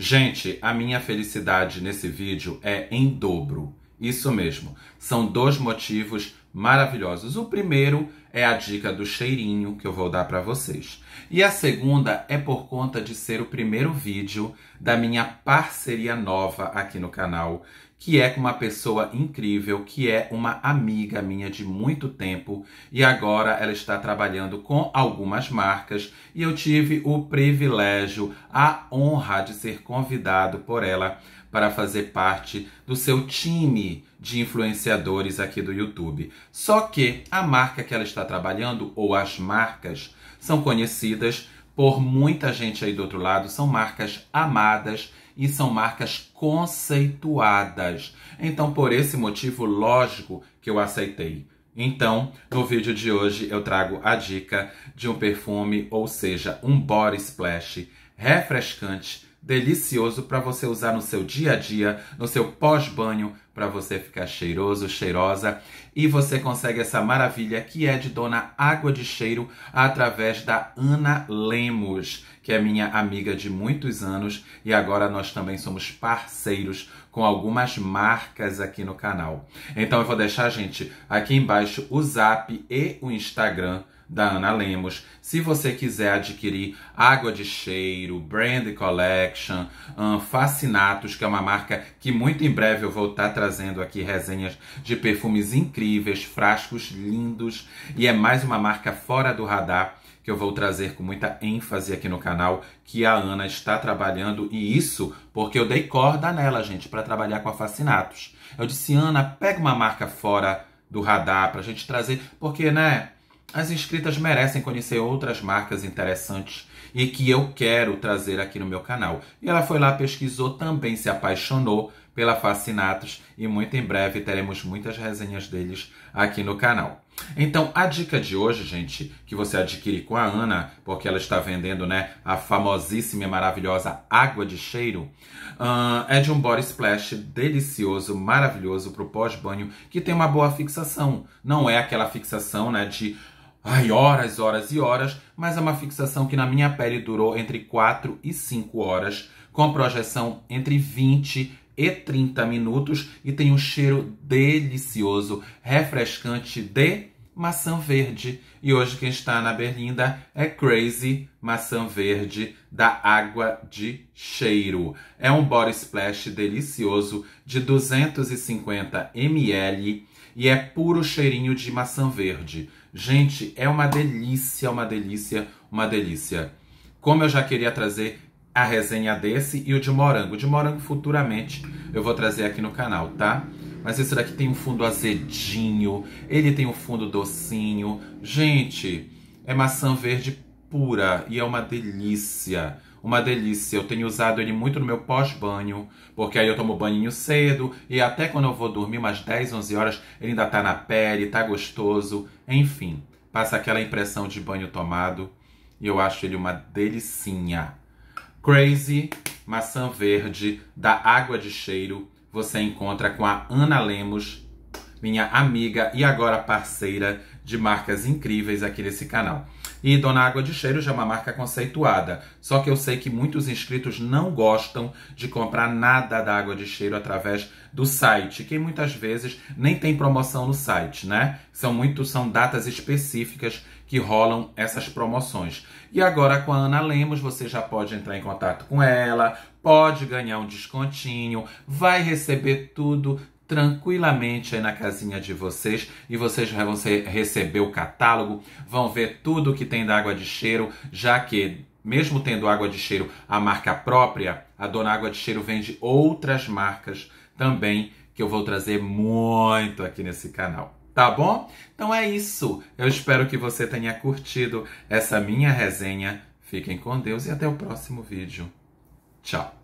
Gente, a minha felicidade nesse vídeo é em dobro. Isso mesmo, são dois motivos maravilhosos. O primeiro é a dica do cheirinho que eu vou dar para vocês. E a segunda é por conta de ser o primeiro vídeo da minha parceria nova aqui no canal, que é com uma pessoa incrível, que é uma amiga minha de muito tempo e agora ela está trabalhando com algumas marcas e eu tive o privilégio, a honra de ser convidado por ela para fazer parte do seu time de influenciadores aqui do YouTube. Só que a marca que ela está trabalhando, ou as marcas, são conhecidas por muita gente aí do outro lado, são marcas amadas e são marcas conceituadas. Então, por esse motivo, lógico que eu aceitei. Então, no vídeo de hoje eu trago a dica de um perfume, ou seja, um body splash refrescante delicioso para você usar no seu dia a dia, no seu pós-banho, para você ficar cheiroso, cheirosa. E você consegue essa maravilha que é de Dona Água de Cheiro através da Ana Lemos, que é minha amiga de muitos anos e agora nós também somos parceiros com algumas marcas aqui no canal. Então eu vou deixar, gente, aqui embaixo o zap e o Instagram da Ana Lemos. Se você quiser adquirir Água de Cheiro, Brand Collection, um, Fascinatos, que é uma marca que muito em breve eu vou estar tá trazendo aqui resenhas de perfumes incríveis, frascos lindos, e é mais uma marca fora do radar que eu vou trazer com muita ênfase aqui no canal que a Ana está trabalhando e isso porque eu dei corda nela, gente, para trabalhar com a Fascinatos. Eu disse, Ana, pega uma marca fora do radar para a gente trazer, porque, né, as inscritas merecem conhecer outras marcas interessantes e que eu quero trazer aqui no meu canal. E ela foi lá, pesquisou também, se apaixonou pela Fascinatos e muito em breve teremos muitas resenhas deles aqui no canal. Então, a dica de hoje, gente, que você adquire com a Ana, porque ela está vendendo, né, a famosíssima e maravilhosa água de cheiro, uh, é de um body splash delicioso, maravilhoso para o pós-banho, que tem uma boa fixação. Não é aquela fixação, né, de ai, horas, horas e horas, mas é uma fixação que na minha pele durou entre 4 e 5 horas, com projeção entre 20 e 30 minutos e tem um cheiro delicioso, refrescante de maçã verde. E hoje quem está na Berlinda é Crazy Maçã Verde da Água de Cheiro. É um body splash delicioso de 250 ml e é puro cheirinho de maçã verde. Gente, é uma delícia, uma delícia, uma delícia. Como eu já queria trazer a resenha desse e o de morango. De morango futuramente eu vou trazer aqui no canal, tá? Mas esse daqui tem um fundo azedinho, ele tem um fundo docinho. Gente, é maçã verde pura e é uma delícia uma delícia. Eu tenho usado ele muito no meu pós-banho, porque aí eu tomo banho cedo e até quando eu vou dormir, umas 10, 11 horas, ele ainda tá na pele, tá gostoso, enfim. Passa aquela impressão de banho tomado e eu acho ele uma delicinha. Crazy Maçã Verde da Água de Cheiro você encontra com a Ana Lemos, minha amiga e agora parceira de marcas incríveis aqui nesse canal. E Dona Água de Cheiro já é uma marca conceituada. Só que eu sei que muitos inscritos não gostam de comprar nada da Água de Cheiro através do site, que muitas vezes nem tem promoção no site, né? São muito são datas específicas que rolam essas promoções. E agora com a Ana Lemos, você já pode entrar em contato com ela, pode ganhar um descontinho, vai receber tudo tranquilamente aí na casinha de vocês e vocês vão receber o catálogo, vão ver tudo que tem da água de cheiro, já que mesmo tendo água de cheiro a marca própria, a Dona Água de Cheiro vende outras marcas também que eu vou trazer muito aqui nesse canal. Tá bom? Então é isso. Eu espero que você tenha curtido essa minha resenha. Fiquem com Deus e até o próximo vídeo. Tchau!